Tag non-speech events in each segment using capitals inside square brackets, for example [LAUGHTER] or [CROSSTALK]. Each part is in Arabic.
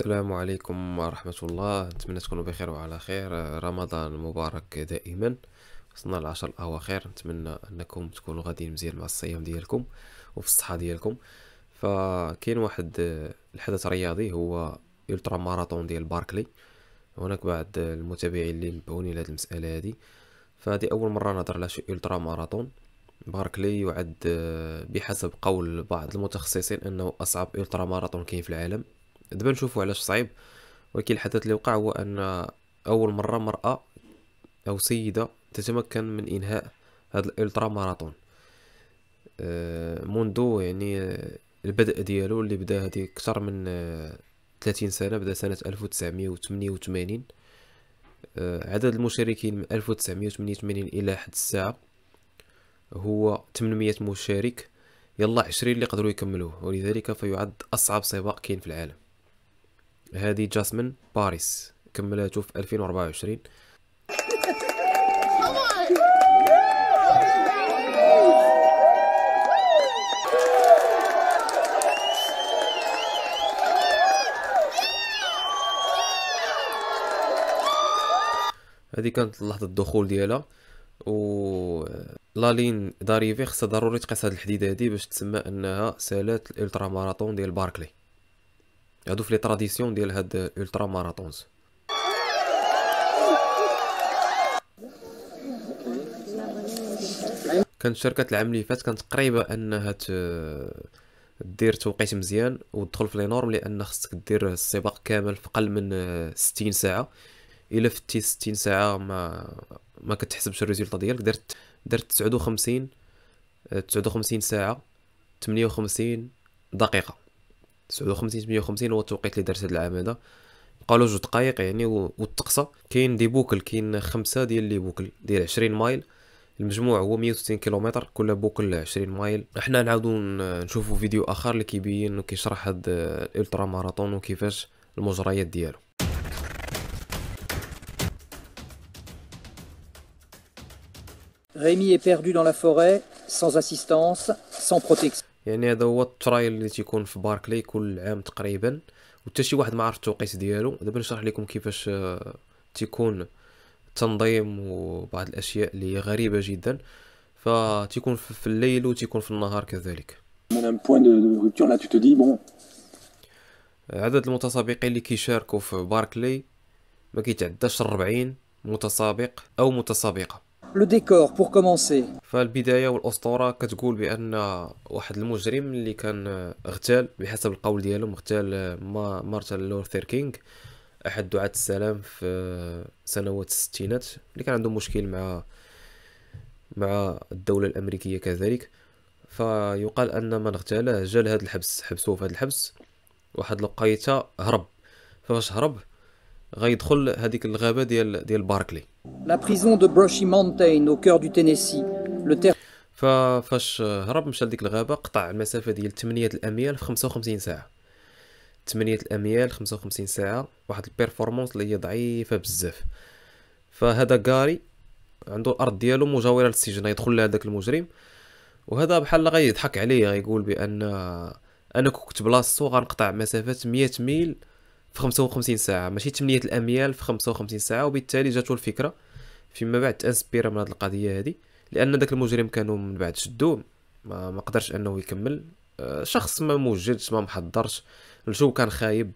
السلام عليكم ورحمة الله نتمنى تكونوا بخير وعلى خير رمضان مبارك دائما وصلنا العشر الأواخر نتمنى أنكم تكونوا غاديين مزيان مع الصيام ديالكم وفي الصحة ديالكم فكاين واحد الحدث رياضي هو الترا ماراطون ديال باركلي هناك بعض المتابعين اللي نبهوني لهاد المسألة هادي فهذه أول مرة نظر على شي الترا ماراطون باركلي يعد بحسب قول بعض المتخصصين أنه أصعب الترا ماراطون كاين في العالم دابا نشوفوا علاش صعيب ولكن الحدث اللي وقع هو ان اول مره مراه او سيده تتمكن من انهاء هذا الالترا ماراطون آه، منذ يعني البدء ديالو اللي بدا هذه اكثر من 30 آه، سنه بدا سنه 1988 آه، عدد المشاركين من 1988 الى حد الساعه هو 800 مشارك يلا 20 اللي قدروا يكملوه ولذلك فيعد اصعب سباق كاين في العالم هذه جاسمين باريس كملاتو في 2024 هذه كانت لحظه الدخول ديالها و لالين داريفي خصها ضروري تقيس هاد الحديده هادي باش تسمى انها سالات الالترا ماراطون ديال باركلي هادو في لي تراديسيون ديال هاد الترا ماراطونز كانت شركة العام اللي فات كانت قريبة انها آه، دير توقيت مزيان وتدخل في لي نورم لان خصك دير السباق كامل في اقل من 60 آه، ساعة الا فتي 60 ساعة ما ما كتحسبش الريزلت ديالك درت درت 59 59 آه، ساعة 58 دقيقة 59 150 هو التوقيت اللي درت دارت هاد العماده بقالو جوج دقائق يعني والتقصى كاين دي بوكل كاين خمسة ديال لي بوكل ديال 20 مايل المجموع هو 160 كيلومتر كل بوكل 20 مايل احنا نعاودو نشوفو فيديو اخر اللي كيبين وكيشرح هاد الالترا ماراطون وكيفاش المجريات ديالو Rémi est perdu dans la forêt, sans assistance, sans protection. يعني هذا هو الترايل اللي تيكون في باركلي كل عام تقريبا وحتى شي واحد ما عرف التوقيت ديالو دابا نشرح لكم كيفاش آه، تيكون التنظيم وبعض الاشياء اللي غريبه جدا فتيكون في الليل وتيكون في النهار كذلك عدد المتسابقين اللي كيشاركوا في باركلي ما كيتعداش 40 متسابق او متسابقه لو ديكور بور كومونسي فالبدايه والاسطوره كتقول بان واحد المجرم اللي كان اغتال بحسب القول ديالهم اغتال ما مارتن لوثر كينغ احد دعاة السلام في سنوات الستينات اللي كان عنده مشكل مع مع الدوله الامريكيه كذلك فيقال ان من اغتاله جا لهذا الحبس حبسوه في هذا الحبس واحد لقيته هرب فاش هرب غيدخل هذيك الغابه ديال ديال باركلي لا بريزون دو بروشي مونتين او كور دو تينيسي لو تير فاش هرب مشى لديك الغابه قطع المسافه ديال 8 الاميال في 55 ساعه 8 الاميال 55 ساعه واحد البيرفورمانس اللي هي ضعيفه بزاف فهذا غاري عنده الارض ديالو مجاوره للسجن يدخل داك المجرم وهذا بحال اللي غيضحك عليه غيقول بان انا كنت بلاصتو غنقطع مسافه 100 ميل في 55 ساعه ماشي 8 الاميال في 55 ساعه وبالتالي جاتو الفكره فيما بعد تانسبيرا من هذه القضيه هذه لان داك المجرم كانوا من بعد شدوه ما, ما قدرش انه يكمل آه، شخص ما موجدش ما محضرش الجو كان خايب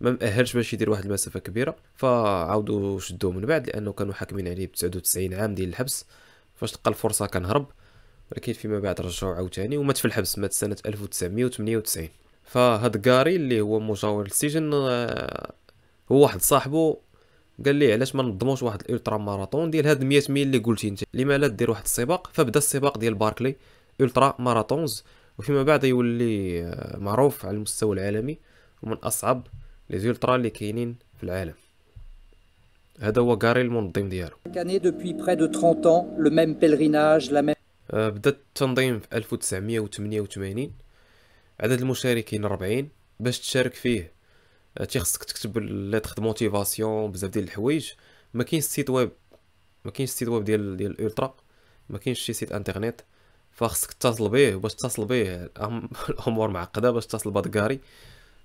ما مأهلش باش يدير واحد المسافه كبيره فعاودوا شدوه من بعد لانه كانوا حاكمين عليه ب 99 عام ديال الحبس فاش تلقى الفرصه كان هرب ولكن فيما بعد رجعوا عاوتاني ومات في الحبس مات سنه 1998 فهاد كاري اللي هو مجاور للسجن آه، هو واحد صاحبه قال لي علاش ما نظموش واحد الالترا ماراطون ديال هاد 100 ميل اللي قلتي انت لما لا دير واحد السباق فبدا السباق ديال باركلي الترا ماراطونز وفيما بعد يولي آه، معروف على المستوى العالمي ومن اصعب لي زولترا اللي كاينين في العالم هذا هو غاري المنظم ديالو بدا التنظيم في 1988 عدد المشاركين 40 باش تشارك فيه آه، تيخصك تكتب ليتر دو موتيفاسيون بزاف ديال الحوايج ما كاينش سيت ويب ما كاينش سيت ويب ديال ديال الالترا ما كاينش شي سيت انترنيت فخصك تتصل به باش تتصل به الامور [LAUGHS] معقده باش تتصل بادكاري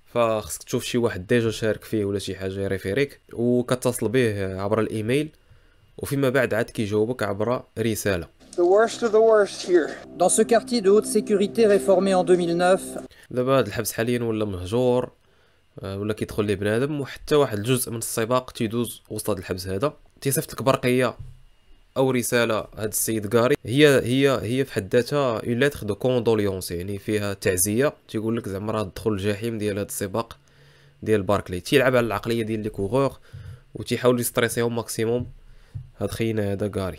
فخصك تشوف شي واحد ديجا شارك فيه ولا شي حاجه يريفيريك وكتصل به عبر الايميل وفيما بعد عاد كيجاوبك عبر رساله The worst of the worst here. Dans ce quartier de haute sécurité réformé en 2009. دابا هذا الحبس حاليا ولا مهجور آه، ولا كيدخل ليه بنادم وحتى واحد الجزء من السباق تيدوز وسط هذا الحبس هذا تيصيفط لك برقيه او رساله هذا السيد غاري هي هي هي في حد ذاتها اون لاتر دو كوندوليونس يعني فيها تعزيه تيقول لك زعما راه دخل الجحيم ديال هذا السباق ديال باركلي تيلعب على العقليه ديال لي كوغور وتيحاول يستريسيهم ماكسيموم هاد خينا هذا غاري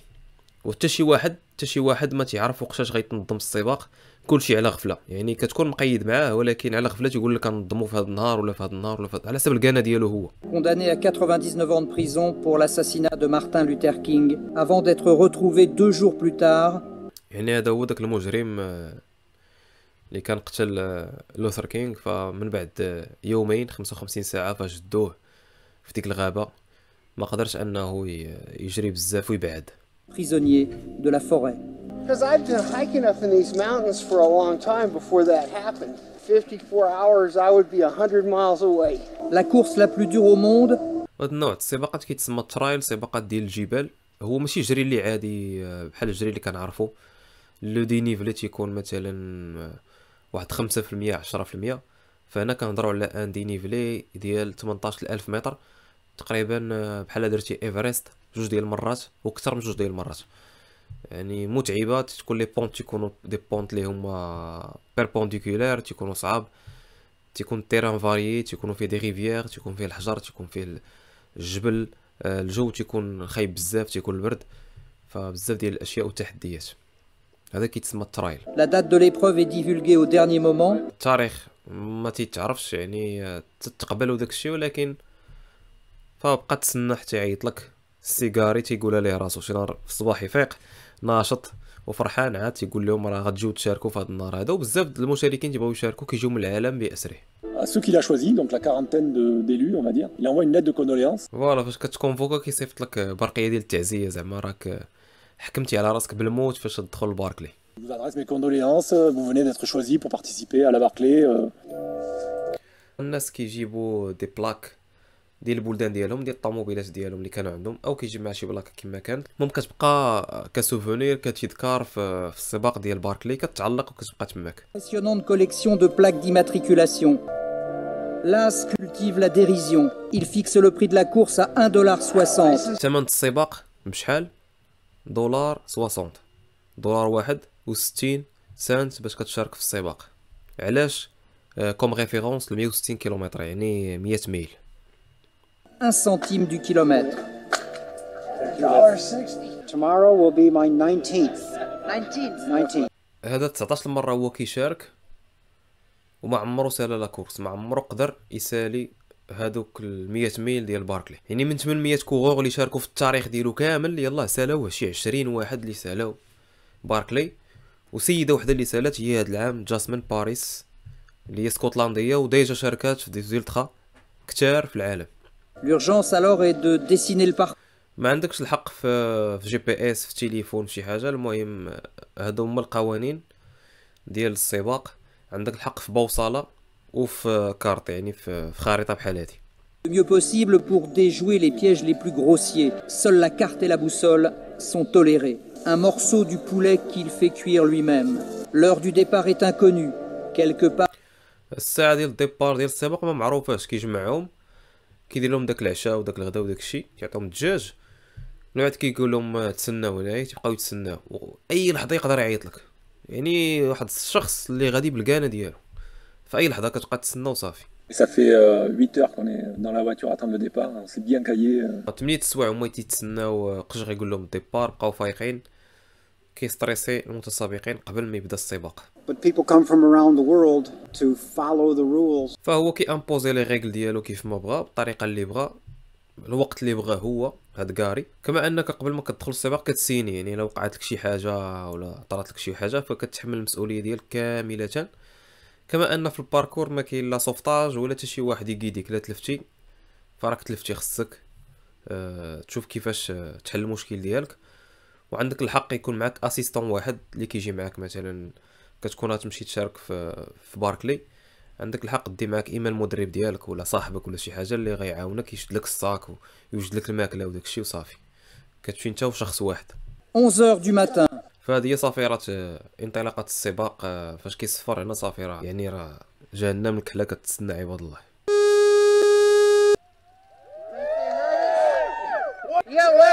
وحتى شي واحد حتى شي واحد ما تيعرف وقتاش غيتنظم السباق كلشي على غفله يعني كتكون مقيد معاه ولكن على غفله تيقول لك غنظمو في هذا النهار ولا في هذا النهار ولا على حسب الكانه ديالو هو condamné à 99 ans de prison pour l'assassinat de Martin Luther King avant d'être retrouvé deux jours plus tard يعني هذا هو داك المجرم آه، اللي كان قتل لوثر آه، كينغ فمن بعد آه، يومين 55 ساعه فجدوه في ديك الغابه ما قدرش انه يجري بزاف ويبعد prisonniers de la forêt. Because I've been hiking up in these mountains for a long time before that happened. 54 hours I would be 100 miles away. La course la plus dure au monde. هاد النوع السباقات كيتسمى ترايل سباقات ديال الجبال هو ماشي جري اللي عادي بحال الجري اللي كنعرفو لو دي نيفلي تيكون مثلا واحد 5% 10% فهنا كنهضروا على ان دي نيفلي ديال 18000 متر تقريبا بحال درتي ايفرست جوج ديال المرات وكثر من جوج ديال المرات يعني متعبه تكون لي بونت تيكونوا دي بونت اللي هما بيربونديكولير تيكونوا صعاب تيكون التيران فاريي تيكونوا فيه دي ريفيير تيكون فيه الحجر تيكون فيه الجبل آه، الجو تيكون خايب بزاف تيكون البرد فبزاف ديال الاشياء والتحديات هذا كيتسمى الترايل لا دات دو ليبروف اي ديفولغي او ديرني مومون التاريخ ما تيتعرفش يعني تتقبل داكشي ولكن فبقى تسنى حتى يعيط لك السيجاري تيقول ليه راسو شي نهار في الصباح يفيق ناشط وفرحان عاد تيقول لهم راه غتجيو تشاركوا في هذا النهار هذا وبزاف د المشاركين تيبغيو يشاركوا كيجيو من العالم باسره ceux qu'il a choisi donc la quarantaine d'élus on va dire il envoie une lettre de condoléances فوالا فاش كتكونفوكا كيصيفط لك برقيه ديال التعزيه زعما راك حكمتي على راسك بالموت فاش تدخل لباركلي Je vous adresse mes condoléances, euh, vous venez d'être choisi pour participer à la Barclay. الناس كيجيبوا دي بلاك ديال البلدان ديالهم ديال الطوموبيلات ديالهم اللي كانوا عندهم او كيجي كيجمع شي بلاكه كما كانت المهم كتبقى كسوفونير كتذكار في, في السباق ديال باركلي كتعلق وكتبقى تماك impressionnante collection de plaques d'immatriculation L'AS cultive la dérision. Il fixe le prix de la course à 1,60$. ثمن السباق بشحال؟ دولار 60 دولار واحد و60 سنت باش كتشارك في السباق علاش كوم ريفيرونس ل 160 كيلومتر يعني 100 ميل un centime du kilomètre. Tomorrow will be my 19th. 19 هذا 19 مرة هو كيشارك وما عمرو لا كورس ما عمرو قدر يسالي هذوك ال 100 ميل ديال باركلي يعني من 800 كوغور اللي شاركوا في التاريخ ديالو كامل يلاه سالاوه شي 20 واحد اللي سالاو باركلي وسيده وحده اللي سالات هي هذا العام جاسمين باريس اللي هي اسكتلنديه وديجا شاركات في ديزيلترا زيلتخا كتار في العالم L'urgence alors est de dessiner le parcours. ما عندكش الحق في في جي بي اس في تليفون في شي حاجه المهم هادو هما القوانين ديال السباق عندك الحق في بوصله وفي كارت يعني في خريطه بحال هادي le mieux possible pour déjouer les pièges les plus grossiers. Seule la carte et la boussole sont tolérées. Un morceau du poulet qu'il fait cuire lui-même. L'heure du départ est inconnue. Quelque part. الساعة ديال الديبار ديال السباق ما معروفاش كيجمعهم كيدير لهم داك العشاء وداك الغداء وداك الشيء كيعطيهم الدجاج من بعد كيقول لهم تسناو هنايا تيبقاو يتسناو اي لحظه يقدر يعيط لك يعني واحد الشخص اللي غادي بالكانه ديالو في اي لحظه كتبقى تسنى وصافي Ça fait euh, 8 heures qu'on est dans la voiture à attendre le départ, on s'est bien caillé. 8 سوايع هما تيتسناو آه، قشغ يقول لهم ديبار بقاو فايقين كيستريسي المتسابقين قبل ما يبدا السباق فهو كي امبوزي لي ريغل ديالو كيف ما بغا بالطريقه اللي بغا الوقت اللي بغا هو هاد كاري كما انك قبل ما كتدخل السباق كتسيني يعني لو وقعت لك شي حاجه ولا طرات لك شي حاجه فكتحمل المسؤوليه ديالك كامله كما ان في الباركور ما كاين لا سوفتاج ولا حتى شي واحد يقيديك لا تلفتي فراك تلفتي خصك آه، تشوف كيفاش آه، تحل المشكل ديالك وعندك الحق يكون معك اسيستون واحد اللي كيجي معك مثلا كتكون تمشي تشارك في في باركلي عندك الحق دي معك اما المدرب ديالك ولا صاحبك ولا شي حاجه اللي غيعاونك يشد لك الصاك ويوجد لك الماكله وداك الشيء وصافي كتمشي انت وشخص واحد 11 دو ماتان فهذه هي راه انطلاقه السباق آه، فاش كيصفر هنا صافي راه يعني راه جهنم الكحله كتسنى عباد الله يا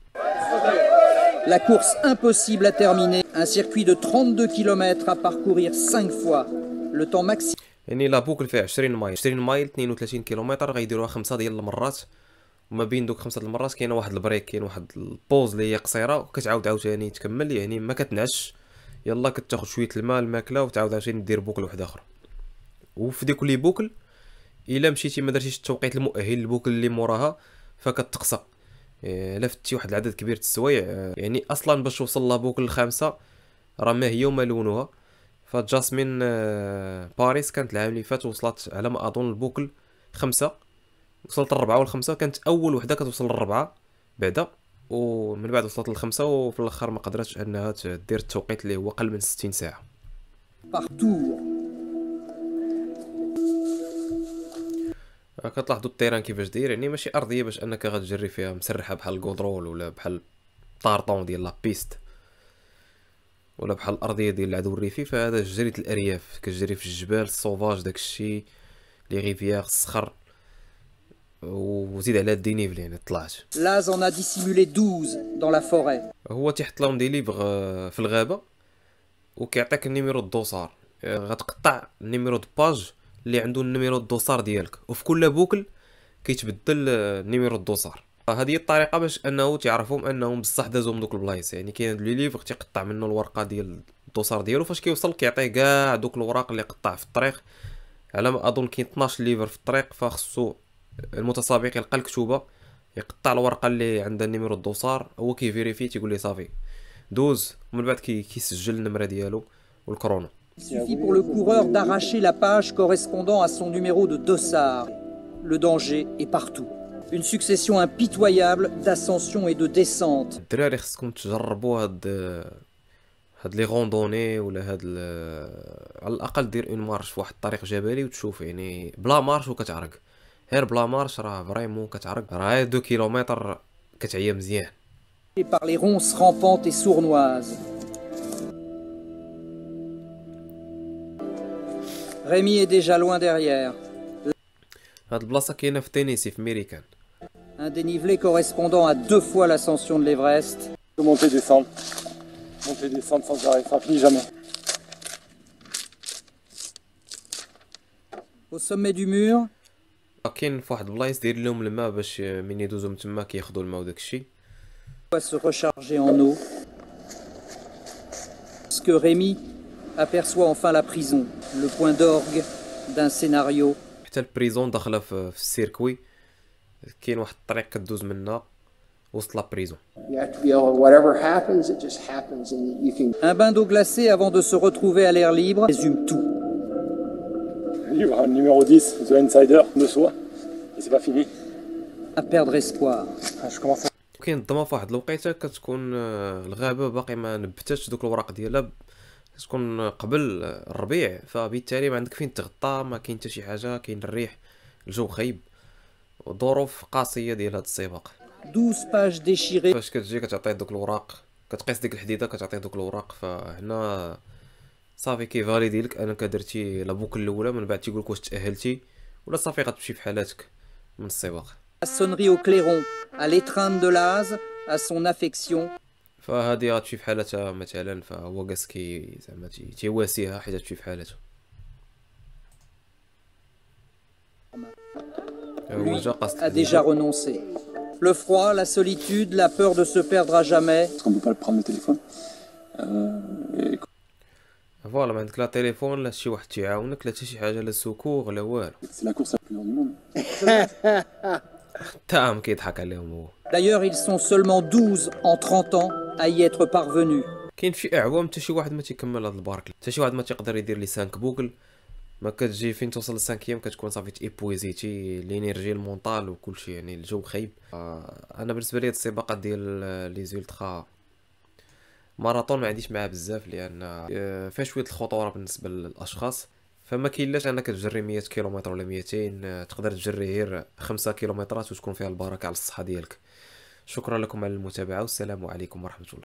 La course impossible à terminer. Un circuit de 32 km à parcourir 5 fois. Le temps maximum. يعني لا بوكل فيها 20 مايل 20 مايل 32 كيلومتر غيديروها خمسه ديال المرات وما بين دوك خمسه المرات كاين واحد البريك كاين واحد البوز اللي هي قصيره وكتعاود عاوتاني تكمل يعني ما كتنعش يلا كتاخد شويه الماء الماكله وتعاود عاوتاني دير بوكل واحد اخر وفي ديك لي بوكل الا مشيتي ما درتيش التوقيت المؤهل للبوكل اللي موراها فكتقصى آه، شي واحد العدد كبير السوايع آه، يعني اصلا باش توصل لابوك الخامسه راه ما هي وما لونها فجاسمين آه، باريس كانت العام اللي فات وصلت على ما اظن البوكل خمسة وصلت الربعة والخمسة كانت اول وحده كتوصل للربعة بعدا ومن بعد وصلت للخمسة وفي الاخر ما قدرتش انها تدير التوقيت اللي هو اقل من 60 ساعه كتلاحظوا الطيران كيفاش داير يعني ماشي ارضيه باش انك غتجري فيها مسرحه بحال الكونترول ولا بحال طارطون ديال لابيست ولا بحال الارضيه ديال العدو الريفي فهذا جريت الارياف كتجري في الجبال السوفاج داكشي لي ريفيير الصخر وزيد على الدينيفل يعني طلعت لا زون ا ديسيمولي 12 دون لا فوري هو تيحط لهم دي ليبغ آه، في الغابه وكيعطيك النيميرو الدوسار آه، غتقطع النيميرو دو باج اللي عنده النيميرو الدوسار ديالك وفي كل بوكل كيتبدل النيميرو الدوسار هذه الطريقه باش انه تعرفهم انهم بصح دازو من دوك البلايص يعني كاين لي ليفر تيقطع منه الورقه ديال الدوسار ديالو فاش كيوصل كيعطيه كاع دوك الوراق اللي قطع في الطريق على ما اظن كاين 12 ليفر في الطريق فخصو المتسابق يلقى الكتوبه يقطع الورقه اللي عندها النيميرو الدوسار هو كيفيريفي تيقول لي صافي دوز ومن بعد كيسجل كي النمره ديالو والكرونو Il suffit pour le coureur d'arracher la page correspondant à son numéro de dossard. Le danger est partout. Une succession impitoyable d'ascensions et de descentes. الدراري خصكم تجربوا هاد هاد لي روندوني ولا هاد على الاقل دير اون مارش في واحد الطريق جبلي وتشوف يعني بلا مارش وكتعرق غير بلا مارش راه فريمون كتعرق راه 2 كيلومتر كتعيا مزيان. par les ronces rampantes et sournoises. Rémi est déjà loin derrière. Un dénivelé correspondant à deux fois l'ascension de l'Everest. Monter, et descendre. Monter, et descendre sans arrêt, ça finit jamais. Au sommet du mur. كاين فواحد eh, se recharger en eau. Parce que Rémi aperçoit enfin la prison, le point d'orgue d'un scénario. حتى البريزون داخله في السيركوي كاين واحد الطريق كدوز منها وسط لا Un bain d'eau glacée avant de se retrouver à l'air libre résume tout. Livre numéro 10, The Insider, de soi, et c'est pas fini. À perdre espoir. Ah, je commence à... كاين الظما في واحد الوقيته كتكون الغابه باقي ما نبتاتش دوك الوراق ديالها تكون قبل الربيع فبالتالي ما عندك فين تغطى ما كاين حتى شي حاجه كاين الريح الجو خايب ظروف قاسيه ديال هذا السباق 12 باج ديشيري فاش كتجي كتعطي دوك الوراق كتقيس ديك الحديده كتعطي دوك الوراق فهنا صافي فاليدي لك انك درتي لابوك الاولى من بعد تيقول لك واش تاهلتي ولا صافي غتمشي في حالاتك من السباق السونري او كليرون على لي تران دو لاز ا سون افيكسيون Il a déjà renoncé. Le froid, la solitude, la peur de se perdre à jamais. Est-ce qu'on peut pas le prendre le téléphone euh, Voilà, maintenant le téléphone, secours, C'est la course la plus du monde. [LAUGHS] كي يضحك عليهم هو دايور ils sont seulement 12 en 30 ans à y être parvenus. كاين شي اعوام حتى شي واحد ما تيكمل هذا البارك حتى شي واحد ما تيقدر يدير لي 5 بوكل ما كتجي فين توصل للسانكيام كتكون صافي تيبويزيتي لينيرجي المونطال وكل شيء يعني الجو خايب انا بالنسبه لي السباقات ديال لي زولترا ماراطون ما عنديش معاه بزاف لان فيها شويه الخطوره بالنسبه للاشخاص فما كاينلاش انك تجري 100 كيلومتر ولا 200 آه، تقدر تجري غير 5 كيلومترات وتكون فيها البركه على الصحه ديالك شكرا لكم على المتابعه والسلام عليكم ورحمه الله